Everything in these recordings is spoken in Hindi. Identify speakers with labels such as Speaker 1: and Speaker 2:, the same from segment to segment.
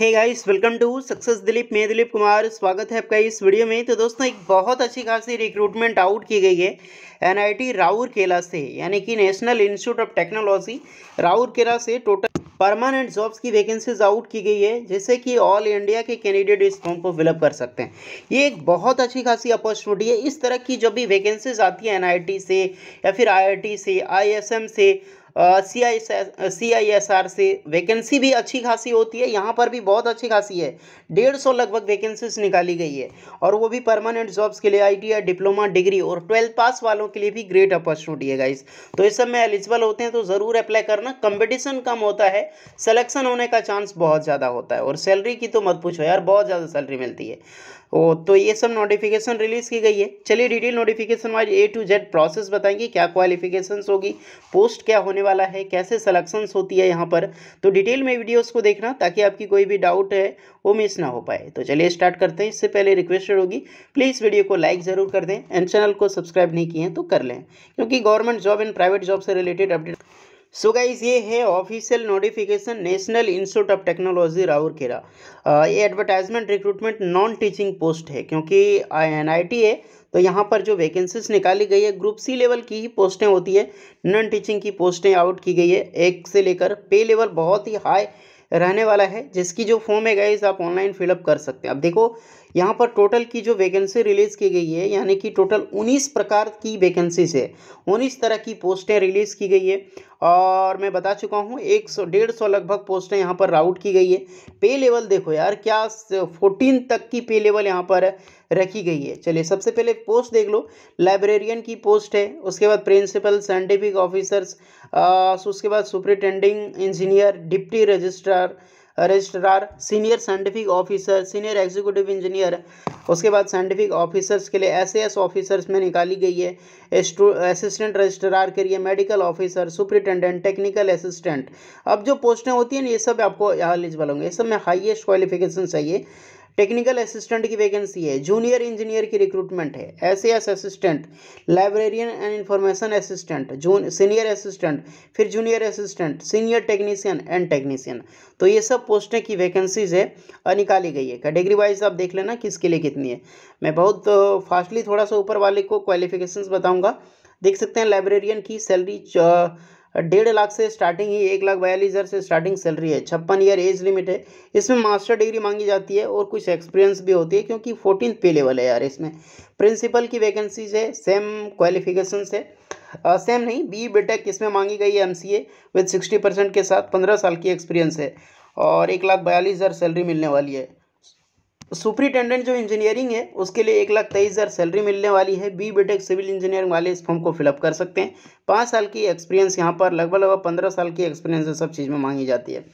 Speaker 1: Hey guys welcome to success Dilip मैं दिलीप कुमार स्वागत है आपका इस वीडियो में तो दोस्तों एक बहुत अच्छी खासी रिक्रूटमेंट आउट की गई है एनआईटी राउरकेला से यानी कि national institute of technology Rourkela से टोटल परमानेंट जॉब्स की वैकेंसीज आउट की गई है जैसे कि ऑल इंडिया के कैंडिडेट इस फॉर्म को फिलअप कर सकते हैं ये एक बहुत अच्छी खासी अपॉर्चुनिटी है इस तरह की जब भी वैकेंसीज आती है एनआईटी से या फिर आईआईटी से आईएसएम से C I C I S R से वैकेंसी भी अच्छी खासी होती है यहाँ पर भी बहुत अच्छी खासी है डेढ़ सौ लगभग वैकेंसीज निकाली गई है और वो भी परमानेंट जॉब्स के लिए आई डिप्लोमा डिग्री और ट्वेल्थ पास वालों के लिए भी ग्रेट अपॉर्चुनिटी है गाइस तो इस सब में एलिजिबल होते हैं तो ज़रूर अप्लाई करना कंपटीशन कम होता है सलेक्शन होने का चांस बहुत ज़्यादा होता है और सैलरी की तो मत पूछो यार बहुत ज़्यादा सैलरी मिलती है ओ तो ये सब नोटिफिकेशन रिलीज़ की गई है चलिए detail notification wise A to Z process बताएंगे क्या क्वालिफिकेशंस होगी पोस्ट क्या होने होने वाला है कैसे सलेक्शंस होती है यहाँ पर तो डिटेल में वीडियोस को देखना ताकि आपकी कोई भी डाउट है वो मिस ना हो पाए तो चलिए स्टार्ट करते हैं इससे पहले रिक्वेस्टेड होगी प्लीज़ वीडियो को लाइक ज़रूर कर दें एंड चैनल को सब्सक्राइब नहीं किए हैं तो कर लें क्योंकि government job and private job से related update so so guys ये है official notification national institute of technology Rourkela ये advertisement recruitment non teaching post है क्योंकि एन uh, है तो यहाँ पर जो वैकेंसीज निकाली गई है ग्रुप सी लेवल की ही पोस्टें होती है नॉन टीचिंग की पोस्टें आउट की गई है एक से लेकर पे लेवल बहुत ही हाई रहने वाला है जिसकी जो फॉर्म है गाइज आप ऑनलाइन फिलअप कर सकते हैं अब देखो यहाँ पर टोटल की जो वैकेंसी रिलीज़ की गई है यानी कि टोटल 19 प्रकार की वैकेंसीज है 19 तरह की पोस्टें रिलीज़ की गई है और मैं बता चुका हूँ एक सौ डेढ़ सौ लगभग पोस्टें यहाँ पर राउट की गई है पे लेवल देखो यार क्या फोर्टीन तक की पे लेवल यहाँ पर रखी गई है चलिए सबसे पहले पोस्ट देख लो लाइब्रेरियन की पोस्ट है उसके बाद प्रिंसिपल साइंटिफिक ऑफिसर्स उसके बाद superintending engineer deputy registrar registrar senior scientific officer senior executive engineer उसके बाद साइंटिफिक ऑफिसर्स के लिए एस ऑफिसर्स में निकाली गई है असिस्टेंट रजिस्ट्रार के लिए medical officer superintendent technical assistant अब जो पोस्टें होती हैं ये सब आपको एलिजिबल होंगे ये सब में हाइएस्ट क्वालिफिकेशन चाहिए टेक्निकल असिस्टेंट की वैकेंसी है जूनियर इंजीनियर की रिक्रूटमेंट है S S assistant librarian and information assistant June senior assistant फिर junior assistant senior technician and technician तो ये सब पोस्टें की वैकेंसीज है निकाली गई है कैटेगरी वाइज आप देख लेना किसके लिए कितनी है मैं बहुत फास्टली थोड़ा सा ऊपर वाले को क्वालिफिकेशन बताऊँगा देख सकते हैं लाइब्रेरियन की सैलरी डेढ़ लाख से स्टार्टिंग ही एक लाख बयालीस हज़ार से स्टार्टिंग सैलरी है छप्पन ईयर एज लिमिट है इसमें मास्टर डिग्री मांगी जाती है और कुछ एक्सपीरियंस भी होती है क्योंकि फोर्टीन पे लेवल है यार इसमें प्रिंसिपल की वैकेंसीज है सेम क्वालिफिकेशन है सेम नहीं बी बीटेक इसमें मांगी गई है M C A with sixty percent के साथ पंद्रह साल की एक्सपीरियंस है और एक लाख बयालीस हज़ार सैलरी मिलने वाली है सुपरिटेंडेंट जो इंजीनियरिंग है उसके लिए एक लाख तेईस हज़ार सैलरी मिलने वाली है बी बीटेक सिविल इंजीनियरिंग वाले इस फॉर्म को फिलअप कर सकते हैं पाँच साल की एक्सपीरियंस यहाँ पर लगभग लगभग पंद्रह साल की एक्सपीरियंस सब चीज़ में मांगी जाती है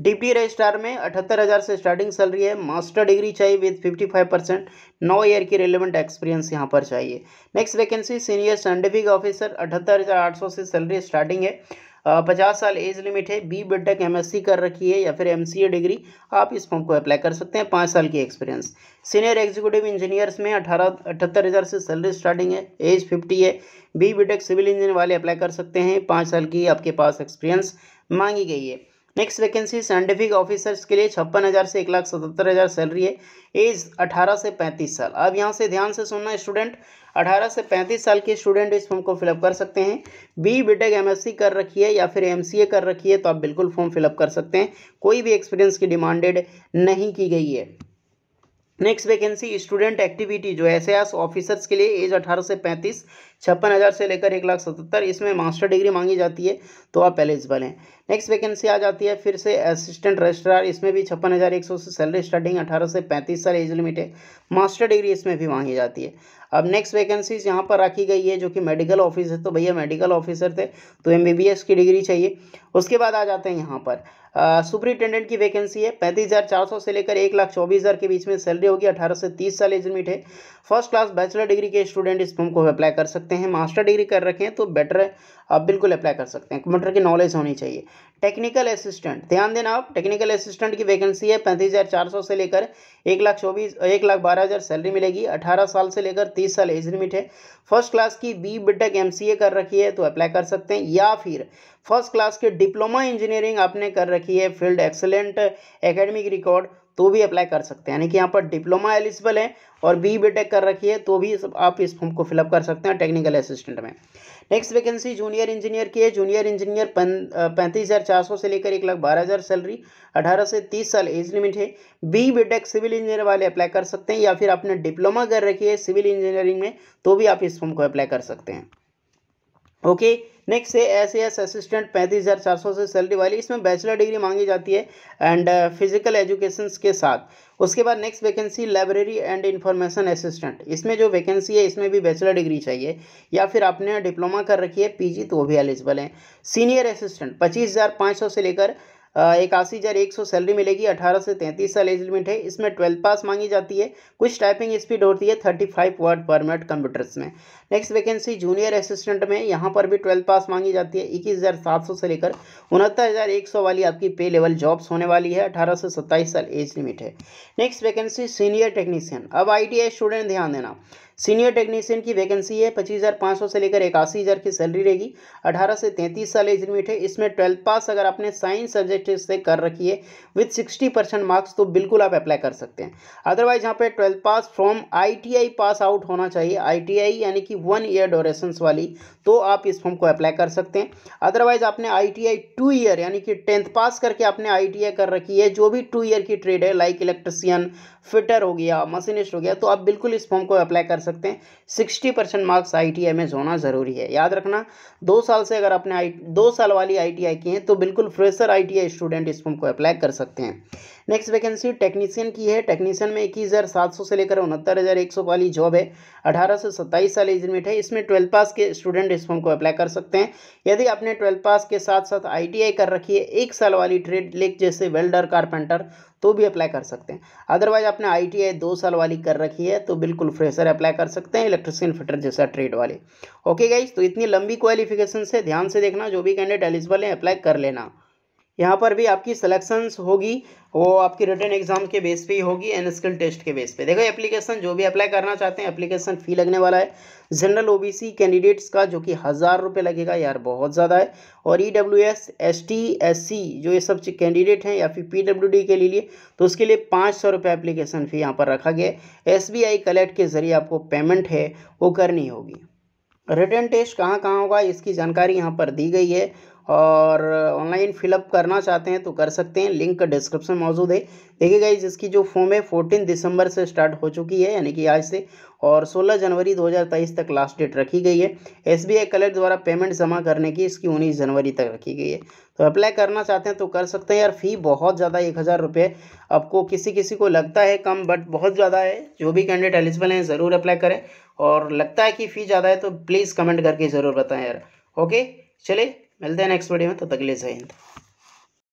Speaker 1: डिप्टी रजिस्ट्रार में अठहत्तर हज़ार से स्टार्टिंग सैलरी है मास्टर डिग्री चाहिए विद 55 परसेंट नौ ईयर की रिलेवेंट एक्सपीरियंस यहाँ पर चाहिए next vacancy senior scientific officer अठहत्तर हज़ार आठ सौ से सैलरी स्टार्टिंग है पचास साल एज लिमिट है बी बी टेक एम कर रखी है या फिर एम डिग्री आप इस फॉर्म को अप्लाई कर सकते हैं पाँच साल की एक्सपीरियंस सीनियर एग्जीक्यूटिव इंजीनियर्स में अठारह अठहत्तर हज़ार से सैलरी स्टार्टिंग है एज फिफ्टी है बी बी सिविल इंजीनियर वाले अप्लाई कर सकते हैं पाँच साल की आपके पास एक्सपीरियंस मांगी गई है नेक्स्ट वैकेंसी साइंटिफिक ऑफिसर्स के लिए छप्पन हज़ार से एक लाख सतहत्तर हज़ार सैलरी है एज अठारह से पैंतीस साल अब यहाँ से ध्यान से सुनना स्टूडेंट अठारह से पैंतीस साल के स्टूडेंट इस फॉर्म को फिलअप कर सकते हैं बी बीटेक एमएससी कर रखी है या फिर एमसीए कर रखी है तो आप बिल्कुल फॉर्म फिलअप कर सकते हैं कोई भी एक्सपीरियंस की डिमांडेड नहीं की गई है नेक्स्ट वैकेंसी स्टूडेंट एक्टिविटी जो एस एस ऑफिसर्स के लिए एज अठारह से पैंतीस छप्पन हज़ार से लेकर एक लाख सतहत्तर इसमें मास्टर डिग्री मांगी जाती है तो आप एलिजिबल हैं नेक्स्ट वैकेंसी आ जाती है फिर से असिस्टेंट रजिस्ट्रार इसमें भी छप्पन हज़ार एक सौ से सैलरी स्टार्टिंग अठारह से पैंतीस साल एज लिमिट है मास्टर डिग्री इसमें भी मांगी जाती है अब नेक्स्ट वैकेंसीज यहाँ पर रखी गई है जो कि मेडिकल ऑफिसर तो भैया मेडिकल ऑफिसर थे तो एम की डिग्री चाहिए उसके बाद आ जाते हैं यहाँ पर सुपरिटेंडेंट की वैकेंसी है पैंतीस हज़ार चार सौ से लेकर एक लाख चौबीस हज़ार के बीच में सैलरी होगी अठारह से तीस साल एज लिमिट है फर्स्ट क्लास बैचलर डिग्री के स्टूडेंट इस फॉर्म को अप्लाई कर सकते हैं मास्टर डिग्री कर रखें तो बेटर है आप बिल्कुल अप्लाई कर सकते हैं कंप्यूटर की नॉलेज होनी चाहिए टेक्निकल असिस्टेंट ध्यान देना आप टेक्निकल असिस्टेंट की वैकेंसी है पैंतीस हज़ार चार सौ से लेकर एक लाख चौबीस एक लाख बारह हज़ार सैलरी मिलेगी अठारह साल से लेकर तीस साल एज लिमिट है फर्स्ट क्लास की बी बीटेक एमसीए कर रखी है तो अप्लाई कर सकते हैं या फिर फर्स्ट क्लास के डिप्लोमा इंजीनियरिंग आपने कर रखी है फील्ड एक्सलेंट एकेडमिक रिकॉर्ड तो भी अप्लाई कर सकते हैं यानी कि यहाँ पर डिप्लोमा एलिजिबल है और बी बी टेक कर रखी है तो भी आप इस फॉर्म को फिलअप कर सकते हैं टेक्निकल असिस्टेंट में नेक्स्ट वैकेंसी जूनियर इंजीनियर की है जूनियर इंजीनियर पैंतीस हज़ार चार सौ से लेकर एक लाख बारह हज़ार सैलरी अठारह से तीस साल एज लिमिट है B B tech civil engineer वाले अप्लाई कर सकते हैं या फिर आपने डिप्लोमा कर रखी है सिविल इंजीनियरिंग में तो भी आप इस फॉर्म को अप्लाई कर सकते हैं ओके okay? नेक्स्ट है एस एस असिस्टेंट पैंतीस हज़ार चार सौ से सैलरी वाली इसमें बैचलर डिग्री मांगी जाती है एंड फिजिकल एजुकेशन के साथ उसके बाद next vacancy library and information assistant इसमें जो वैकेंसी है इसमें भी बैचलर डिग्री चाहिए या फिर आपने डिप्लोमा कर रखी है पी तो वो भी एलिजिबल है सीनियर असिस्टेंट पच्चीस हज़ार पाँच सौ से लेकर इक्यासी हज़ार एक सौ सैलरी मिलेगी अठारह से तैंतीस साल एज लिमिट है इसमें ट्वेल्थ पास मांगी जाती है कुछ टाइपिंग स्पीड होती है thirty five word per minute computers में नेक्स्ट वैकेंसी जूनियर असिस्टेंट में यहाँ पर भी ट्वेल्थ पास मांगी जाती है इक्कीस हज़ार सात सौ से लेकर उनहत्तर हज़ार एक सौ वाली आपकी पे लेवल जॉब्स होने वाली है अठारह से सत्ताईस साल एज लिमिट है नेक्स्ट वैकेंसी सीनियर टेक्नीशियन अब आई स्टूडेंट ध्यान देना सीनियर टेक्नीशियन की वैकेंसी है पच्चीस हज़ार पाँच सौ से लेकर इक्यासी हज़ार की सैलरी रहेगी अठारह से तैंतीस साल एज लिमिट है इसमें ट्वेल्थ पास अगर आपने साइंस सब्जेक्ट से कर रखी है विथ सिक्सटी परसेंट मार्क्स तो बिल्कुल आप अप्लाई कर सकते हैं अदरवाइज यहाँ पे twelfth pass from I pass out होना चाहिए आई यानी कि वन ईयर डोरेशन वाली तो आप इस फॉर्म को अप्लाई कर सकते हैं अदरवाइज आपने I T I two year यानी कि टेंथ पास करके आपने आई टी आई कर रखी है जो भी टू ईयर की ट्रेड है लाइक इलेक्ट्रिशियन फिटर हो गया मशीनिस्ट हो गया तो आप बिल्कुल इस फॉर्म को अप्लाई कर सकते हैं sixty percent marks I T I में होना ज़रूरी है याद रखना दो साल से अगर आपने आई दो साल वाली आई टी आई की है तो बिल्कुल fresher I T I student इस फॉर्म को अप्लाई कर सकते हैं नेक्स्ट वैकेंसी टेक्नीशियन की है टेक्नीशियन में इक्कीस हज़ार सात सौ से लेकर उनहत्तर हज़ार एक सौ वाली जॉब है अठारह से सत्ताईस साल एज लिमिट है इसमें ट्वेल्थ पास के स्टूडेंट इस फॉर्म को अप्लाई कर सकते हैं यदि आपने ट्वेल्थ पास के साथ साथ आई कर रखी है एक साल वाली ट्रेड लेक जैसे वेल्डर कारपेंटर तो भी अप्लाई कर सकते हैं अदरवाइज आपने आई दो साल वाली कर रखी है तो बिल्कुल फ्रेशर अप्लाई कर सकते हैं इलेक्ट्रिसियन फिटर जैसा ट्रेड वाले ओके गाइज तो इतनी लंबी क्वालिफिकेशन से ध्यान से देखना जो भी कैंडिडेट एलिजिबल है अप्लाई कर लेना यहाँ पर भी आपकी सिलेक्शंस होगी वो आपकी रिटर्न एग्जाम के बेस पे ही होगी एंड स्किल टेस्ट के बेस पे देखो एप्लीकेशन जो भी अप्लाई करना चाहते हैं एप्लीकेशन फ़ी लगने वाला है जनरल ओबीसी कैंडिडेट्स का जो कि हज़ार रुपये लगेगा यार बहुत ज़्यादा है और E W S S T S C जो ये सब कैंडिडेट हैं या फिर पी डब्ल्यू डी के लिए तो उसके लिए पाँच सौ रुपये एप्लीकेशन फ़ी यहाँ पर रखा गया है एस बी आई कलेक्ट के ज़रिए आपको पेमेंट है वो करनी होगी रिटर्न टेस्ट कहाँ कहाँ होगा इसकी जानकारी यहाँ पर दी गई है और ऑनलाइन फिलअप करना चाहते हैं तो कर सकते हैं लिंक डिस्क्रिप्शन मौजूद है देखिए गाइज इसकी जो फॉर्म है फोर्टीन दिसंबर से स्टार्ट हो चुकी है यानी कि आज से और 16 जनवरी 2023 तक लास्ट डेट रखी गई है एस बी कलेक्ट द्वारा पेमेंट जमा करने की इसकी 19 जनवरी तक रखी गई है तो अप्लाई करना चाहते हैं तो कर सकते हैं यार फ़ी बहुत ज़्यादा एक हज़ार रुपये आपको किसी किसी को लगता है कम बट बहुत ज़्यादा है जो भी कैंडिडेट एलिजिबल हैं ज़रूर अप्लाई करें और लगता है कि फ़ी ज़्यादा है तो प्लीज़ कमेंट करके ज़रूर बताएँ यार ओके चले मिलते हैं नेक्स्ट वीडियो में तब तो तक के